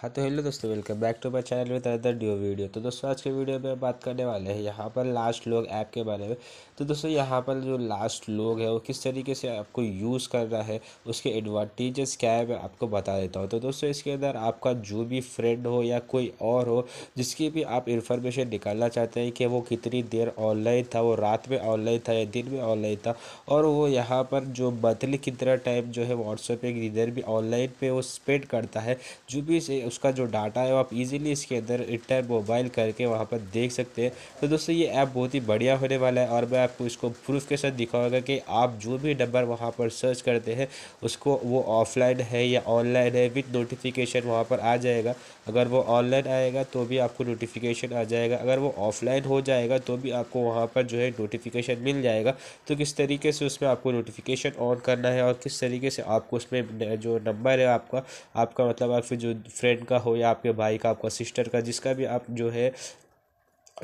हाँ तो हेलो दोस्तों welcome back to my channel with other new video तो दोस्तों आज के वीडियो में बात करने वाले हैं यहाँ पर लास्ट लोग ऐप के बारे में तो दोस्तों यहाँ पर जो लास्ट लोग है वो किस तरीके से आपको यूज़ करना है उसके एडवांटेजेस क्या है मैं आपको बता देता हूँ तो दोस्तों इसके अंदर आपका जो भी फ्रेंड हो या कोई और हो जिसकी भी आप इन्फॉर्मेशन निकालना चाहते हैं कि वो कितनी देर ऑनलाइन था वो रात में ऑनलाइन था या दिन में ऑनलाइन था और वो यहाँ पर जो मंथली कितना टाइम जो है व्हाट्सएप पर इधर भी ऑनलाइन पर वो स्पेंड करता है जो भी उसका जो डाटा है वो आप इजीली इसके अंदर इंटर मोबाइल करके वहाँ पर देख सकते हैं तो दोस्तों ये ऐप बहुत ही बढ़िया होने वाला है और मैं आपको इसको प्रूफ के साथ दिखाऊंगा कि आप जो भी नंबर वहाँ पर सर्च करते हैं उसको वो ऑफलाइन है या ऑनलाइन है विथ नोटिफिकेशन वहाँ पर आ जाएगा अगर वो ऑनलाइन आएगा तो भी आपको नोटिफिकेशन आ जाएगा अगर वो ऑफलाइन हो जाएगा तो भी आपको वहाँ पर जो है नोटिफिकेशन मिल जाएगा तो किस तरीके से उसमें आपको नोटिफिकेशन ऑन करना है और किस तरीके से आपको उसमें जो नंबर है आपका आपका मतलब आपके जो फ्रेंड फ्रेंड का हो या आपके भाई का आपका सिस्टर का जिसका भी आप जो है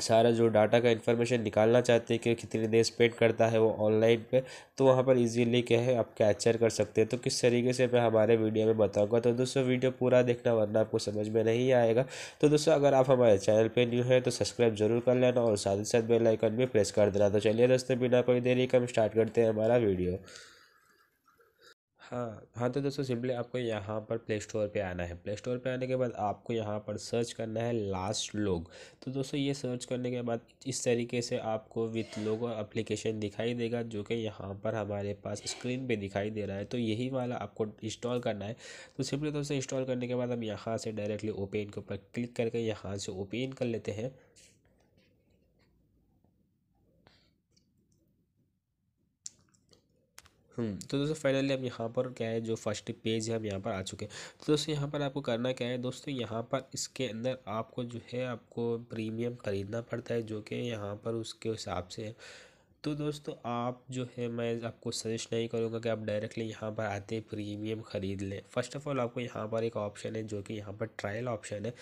सारा जो डाटा का इन्फॉर्मेशन निकालना चाहते हैं कि कितने देर स्पेंड करता है वो ऑनलाइन पे तो वहाँ पर इजीली क्या है आप कैप्चर कर सकते हैं तो किस तरीके से मैं हमारे वीडियो में बताऊंगा तो दोस्तों वीडियो पूरा देखना वरना आपको समझ में नहीं आएगा तो दोस्तों अगर आप हमारे चैनल पे न्यू हैं तो सब्सक्राइब जरूर कर लेना और साथ ही साथ बेलाइकन भी प्रेस कर देना तो चलिए दोस्तों बिना कोई देरी का हम स्टार्ट करते हैं हमारा वीडियो हाँ हाँ तो दोस्तों सिंपली आपको यहाँ पर प्ले स्टोर पे आना है प्ले स्टोर पे आने के बाद आपको यहाँ पर सर्च करना है लास्ट लोग तो दोस्तों ये सर्च करने के बाद इस तरीके से आपको विथ लोगो एप्लीकेशन दिखाई देगा जो कि यहाँ पर हमारे पास स्क्रीन पे दिखाई दे रहा है तो यही वाला आपको इंस्टॉल करना है तो सिंपली दोस्तों इंस्टॉल करने के बाद हम यहाँ से डायरेक्टली ओपेन के ऊपर क्लिक करके यहाँ से ओपेन कर लेते हैं हम्म, तो दोस्तों फाइनली हम यहाँ पर क्या है जो फर्स्ट पेज है हम यहाँ पर आ चुके हैं तो दोस्तों यहाँ पर आपको करना क्या है दोस्तों यहाँ पर इसके अंदर आपको जो है आपको प्रीमियम ख़रीदना पड़ता है जो कि यहाँ पर उसके हिसाब से है तो दोस्तों आप जो है मैं आपको सजेस्ट नहीं करूँगा कि आप डायरेक्टली यहाँ पर आते प्रीमियम ख़रीद लें फ़र्स्ट ऑफ़ ऑल आपको यहाँ पर एक ऑप्शन है जो कि यहाँ पर ट्रायल ऑप्शन है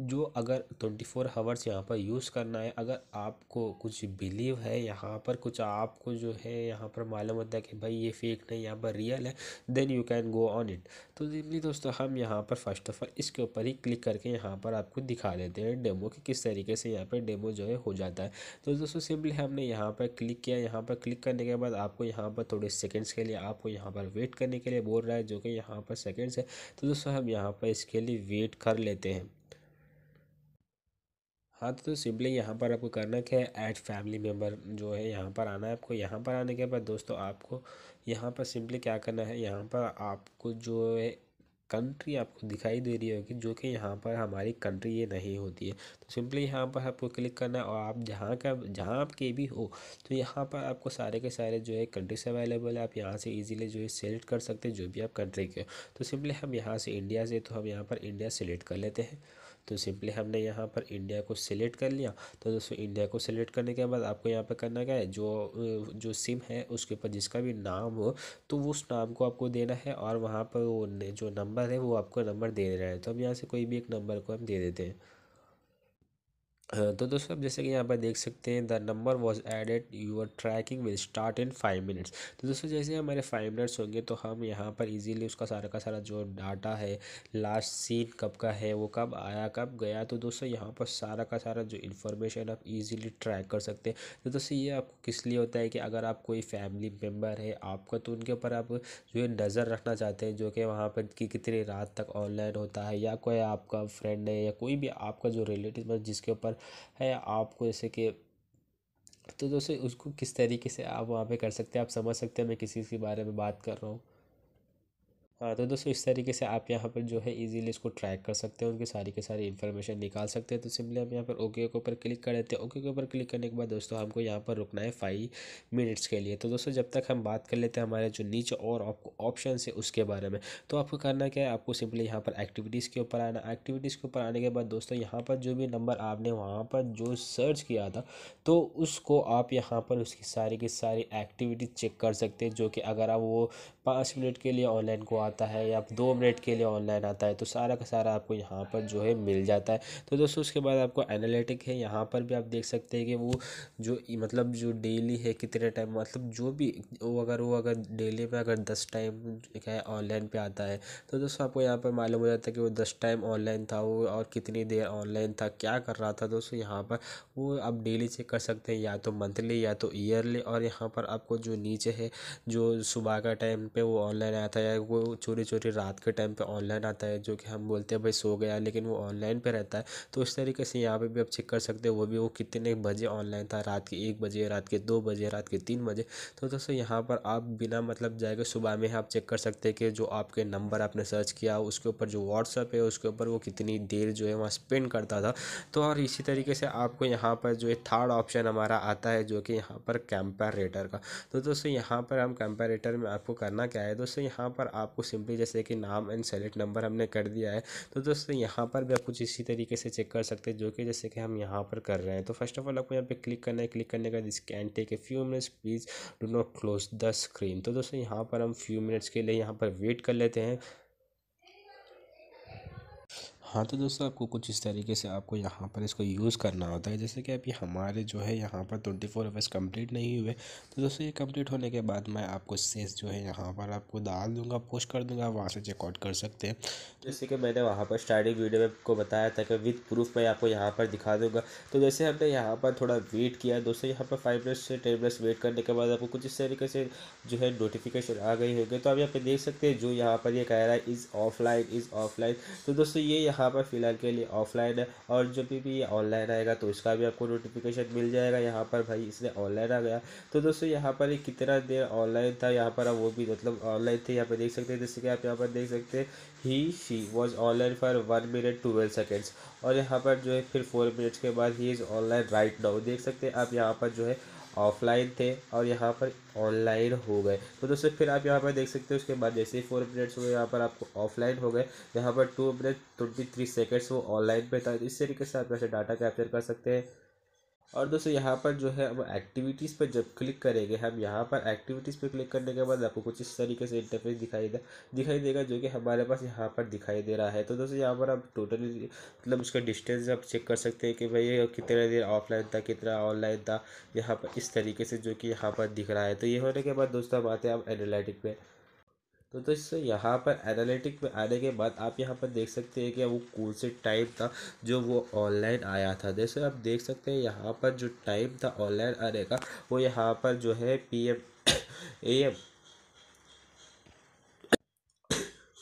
जो अगर ट्वेंटी फोर हावर्स यहाँ पर यूज़ करना है अगर आपको कुछ बिलीव है यहाँ पर कुछ आपको जो है यहाँ पर मालूम होता है कि भाई ये फेक नहीं यहाँ पर रियल है then you can go on it तो सिंपली दोस्तों हम यहाँ पर फर्स्ट ऑफ ऑल इसके ऊपर ही क्लिक करके यहाँ पर आपको दिखा देते हैं डेमो कि किस तरीके से यहाँ पर डेमो जो है हो जाता है तो दोस्तों सिंपली हमने यहाँ पर क्लिक किया यहाँ पर क्लिक करने के बाद आपको यहाँ पर थोड़े सेकेंड्स के लिए आपको यहाँ पर वेट करने के लिए बोल रहा है जो कि यहाँ पर सेकेंड्स है तो दोस्तों हम यहाँ पर इसके लिए वेट कर लेते हैं हाँ तो सिंपली यहाँ पर आपको करना क्या है ऐड फैमिली मेम्बर जो है यहाँ पर आना है आपको यहाँ पर आने के बाद दोस्तों आपको यहाँ पर सिंपली क्या करना है यहाँ पर आपको जो है कंट्री आपको दिखाई दे रही होगी जो कि यहाँ पर हमारी कंट्री ये नहीं होती है तो सिंपली यहाँ पर आपको क्लिक करना है और आप जहाँ का जहाँ आप के भी हो तो यहाँ पर आपको सारे के सारे जो है कंट्रीज अवेलेबल है आप यहाँ से इजीली जो है सेलेक्ट कर सकते हैं जो भी आप कंट्री के हो तो सिंपली हम यहाँ से इंडिया से तो हम यहाँ पर इंडिया सेलेक्ट कर लेते हैं तो सिंपली हमने यहाँ पर इंडिया को सिलेक्ट कर लिया तो दोस्तों इंडिया को सिलेक्ट करने के बाद आपको यहाँ पर करना क्या है जो जो सिम है उसके ऊपर जिसका भी नाम हो तो उस नाम को आपको देना है और वहाँ पर वो जो नंबर है वो आपको नंबर दे देना है तो हम यहाँ से कोई भी एक नंबर को हम दे देते हैं हाँ, तो दोस्तों आप जैसे कि यहाँ पर देख सकते हैं the number was added your tracking will start in five minutes तो दोस्तों जैसे हमारे फाइव मिनट्स होंगे तो हम यहाँ पर इजीली उसका सारा का सारा जो डाटा है लास्ट सीन कब का है वो कब आया कब गया तो दोस्तों यहाँ पर सारा का सारा जो इन्फॉर्मेशन आप इजीली ट्रैक कर सकते हैं तो दोस्तों ये आपको किस लिए होता है कि अगर आप कोई फैमिली मेम्बर है आपका तो उनके ऊपर आप जो है नज़र रखना चाहते हैं जो कि वहाँ पर कि कितनी रात तक ऑनलाइन होता है या कोई आपका फ्रेंड है या कोई भी आपका जो रिलेटिव जिसके ऊपर है आपको जैसे कि तो जैसे उसको किस तरीके से आप वहाँ पे कर सकते हैं आप समझ सकते हैं मैं किसी चीज़ के बारे में बात कर रहा हूँ तो दोस्तों इस तरीके से आप यहाँ पर जो है इजीली इसको ट्रैक कर सकते हैं उनकी सारी के सारी इन्फॉर्मेशन निकाल सकते हैं तो सिंपली हम यहाँ पर ओके के ऊपर क्लिक कर देते हैं ओके के ऊपर क्लिक करने के बाद दोस्तों हमको यहाँ पर रुकना है फाइव मिनट्स के लिए तो दोस्तों जब तक हम बात कर लेते हैं हमारे जो नीचे और आपको ऑप्शन है उसके बारे में तो आपको करना क्या है आपको सिंपली यहाँ पर एक्टिविटीज़ के ऊपर आना एक्टिविटीज़ के ऊपर आने के बाद दोस्तों यहाँ पर जो भी नंबर आपने वहाँ पर जो सर्च किया था तो उसको आप यहाँ पर उसकी सारी की सारी एक्टिविटीज़ चेक कर सकते हैं जो कि अगर आप वो पाँच मिनट के लिए ऑनलाइन को आता है या दो मिनट के लिए ऑनलाइन आता है तो सारा का सारा आपको यहाँ पर जो है मिल जाता है तो दोस्तों उसके बाद आपको एनालिटिक है यहाँ पर भी आप देख सकते हैं कि वो जो मतलब जो डेली है कितने टाइम मतलब जो भी वो अगर वो अगर डेली में अगर दस टाइम है ऑनलाइन पर आता है तो दोस्तों आपको यहाँ पर मालूम हो जाता है कि वो दस टाइम ऑनलाइन था वो और कितनी देर ऑनलाइन था क्या कर रहा था दोस्तों यहाँ पर वो आप डेली चेक कर सकते हैं या तो मंथली या तो ईयरली और यहाँ पर आपको जो नीचे है जो सुबह का टाइम पे वो ऑनलाइन आया था या वो चोरी चोरी रात के टाइम पे ऑनलाइन आता है जो कि हम बोलते हैं भाई सो गया लेकिन वो ऑनलाइन पे रहता है तो उस तरीके से यहाँ पे भी आप चेक कर सकते हो वो भी वो कितने बजे ऑनलाइन था रात के एक बजे रात के दो बजे रात के तीन बजे तो दोस्तों यहाँ पर आप बिना मतलब जाएगा सुबह में आप चेक कर सकते हैं कि जो आपके नंबर आपने सर्च किया उसके ऊपर जो व्हाट्सअप है उसके ऊपर वो कितनी देर जो है वहाँ स्पेंड करता था तो और इसी तरीके से आपको यहाँ पर जो है थर्ड ऑप्शन हमारा आता है जो कि यहाँ पर कैम्पेरेटर का तो दोस्तों यहाँ पर हम कंपेरेटर में आपको करना क्या है दोस्तों यहाँ पर आपको सिंपली जैसे कि नाम एंड सेलेक्ट नंबर हमने कर दिया है तो दोस्तों यहाँ पर भी आप कुछ इसी तरीके से चेक कर सकते हैं जो कि जैसे कि हम यहाँ पर कर रहे हैं तो फर्स्ट ऑफ ऑल आपको यहाँ पे क्लिक करना है क्लिक करने का this can take a few minutes please do not close the screen तो दोस्तों यहाँ पर हम फ्यू मिनट्स के लिए यहाँ पर वेट कर लेते हैं हाँ तो दोस्तों आपको कुछ इस तरीके से आपको यहाँ पर इसको यूज़ करना होता है जैसे कि अभी हमारे जो है यहाँ पर ट्वेंटी फोर आवर्स कम्प्लीट नहीं हुए तो दोस्तों ये कम्प्लीट होने के बाद मैं आपको सेस जो है यहाँ पर आपको डाल दूँगा पोस्ट कर दूँगा वहाँ से चेकआउट कर सकते हैं जैसे कि मैंने वहाँ पर स्टार्टिंग वीडियो में आपको बताया था कि विथ प्रूफ मैं आपको यहाँ पर दिखा दूँगा तो जैसे हमने यहाँ पर थोड़ा वेट किया दोस्तों यहाँ पर फाइव मिनट्स से टेन मिनट्स वेट करने के बाद आपको कुछ इस तरीके से जो है नोटिफिकेशन आ गई होगी तो आप यहाँ पर देख सकते हैं जो यहाँ पर ये कह रहा है इज़ ऑफलाइन इज़ ऑफलाइन तो दोस्तों ये यहाँ यहाँ पर फ़िलहाल के लिए ऑफलाइन है और जो भी भी ये ऑनलाइन आएगा तो इसका भी आपको नोटिफिकेशन मिल जाएगा यहाँ पर भाई इसने ऑनलाइन आ गया तो दोस्तों यहाँ पर ये कितना देर ऑनलाइन था यहाँ पर आप वो भी मतलब ऑनलाइन थे यहाँ पर देख सकते हैं जैसे कि आप यहाँ पर देख सकते हैं he she was online for one minute twelve seconds और यहाँ पर जो है फिर फोर मिनट्स के बाद he is online right now देख सकते हैं आप यहाँ पर जो है ऑफलाइन थे और यहाँ पर ऑनलाइन हो गए तो दोस्तों फिर आप यहाँ पर देख सकते हो उसके बाद जैसे ही फोर मिनट्स हुए यहाँ पर आपको ऑफलाइन हो गए यहाँ पर two minute twenty three seconds वो ऑनलाइन पे था इस तरीके से आप ऐसे डाटा कैप्चर कर सकते हैं और दोस्तों यहाँ पर जो है अब एक्टिविटीज़ पर जब क्लिक करेंगे हम यहाँ पर एक्टिविटीज़ पर क्लिक करने के बाद आपको कुछ इस तरीके से इंटरफेस दिखाई दे दिखाई देगा जो कि हमारे पास यहाँ पर दिखाई दे रहा है तो दोस्तों यहाँ पर आप टोटली मतलब उसका डिस्टेंस आप चेक कर सकते हैं कि भाई कितना देर ऑफलाइन था कितना ऑनलाइन था यहाँ पर इस तरीके से जो कि यहाँ पर दिख रहा है तो ये होने के बाद दोस्तों हम आते हैं आप एनालिटिक पे तो दोस्तों यहाँ पर एनालिटिक में आने के बाद आप यहाँ पर देख सकते हैं कि वो कौन से टाइम था जो वो ऑनलाइन आया था जैसे आप देख सकते हैं यहाँ पर जो टाइम था ऑनलाइन आने का वो यहाँ पर जो है पी एम ए एम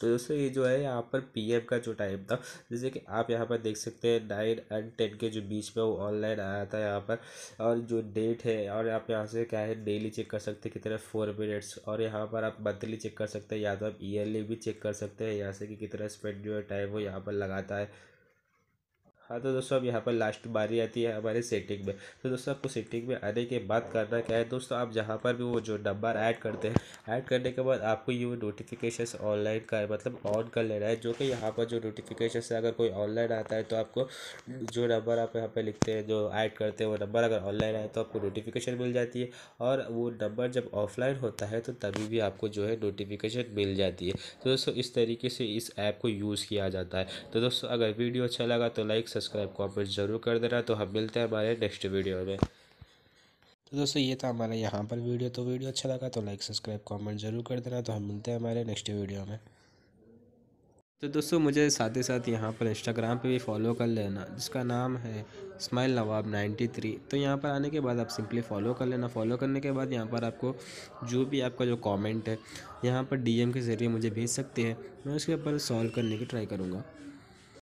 तो दोस्तों ये जो है यहाँ पर पी का जो टाइम था जैसे कि आप यहाँ पर देख सकते हैं नाइन एंड टेन के जो बीच में वो ऑनलाइन आया था यहाँ पर और जो डेट है और आप यहाँ से क्या है डेली चेक कर सकते हैं कितना फोर मिनट्स और यहाँ पर आप मंथली चेक कर सकते हैं या तो आप ईयरली भी चेक कर सकते हैं यहाँ से कि कितना स्पेंड जो है टाइम वो यहाँ पर लगाता है हाँ तो दोस्तों अब यहाँ पर लास्ट बारी आती है हमारे सेटिंग में तो दोस्तों आपको सेटिंग में आने के बाद करना क्या है दोस्तों आप जहाँ पर भी वो जो नंबर ऐड करते हैं ऐड करने के बाद आपको ये नोटिफिकेशन ऑनलाइन का मतलब ऑन कर लेना है जो कि यहाँ पर जो नोटिफिकेशन है अगर कोई ऑनलाइन आता है तो आपको जो नंबर आप यहाँ पर लिखते हैं जो ऐड करते हैं वो नंबर अगर ऑनलाइन आए तो आपको नोटिफिकेशन मिल जाती है और वो नंबर जब ऑफलाइन होता है तो तभी भी आपको जो है नोटिफिकेशन मिल जाती है तो दोस्तों इस तरीके से इस ऐप को यूज़ किया जाता है तो दोस्तों अगर वीडियो अच्छा लगा तो लाइक सब्सक्राइब को आप ज़रूर कर देना तो हम मिलते हैं हमारे नेक्स्ट वीडियो में तो दोस्तों ये था हमारा यहाँ पर वीडियो तो वीडियो अच्छा लगा तो लाइक सब्सक्राइब कॉमेंट ज़रूर कर देना तो हम मिलते हैं हमारे नेक्स्ट वीडियो में तो दोस्तों मुझे साथ ही साथ यहाँ पर इंस्टाग्राम पे भी फॉलो कर लेना जिसका नाम है स्माइल नवाब नाइन्टी थ्री तो यहाँ पर आने के बाद आप सिंपली फॉलो कर लेना फॉलो करने के बाद यहाँ पर आपको जो भी आपका जो कमेंट है यहाँ पर डीएम के ज़रिए मुझे भेज सकते हैं मैं उसके ऊपर सॉल्व करने की ट्राई करूँगा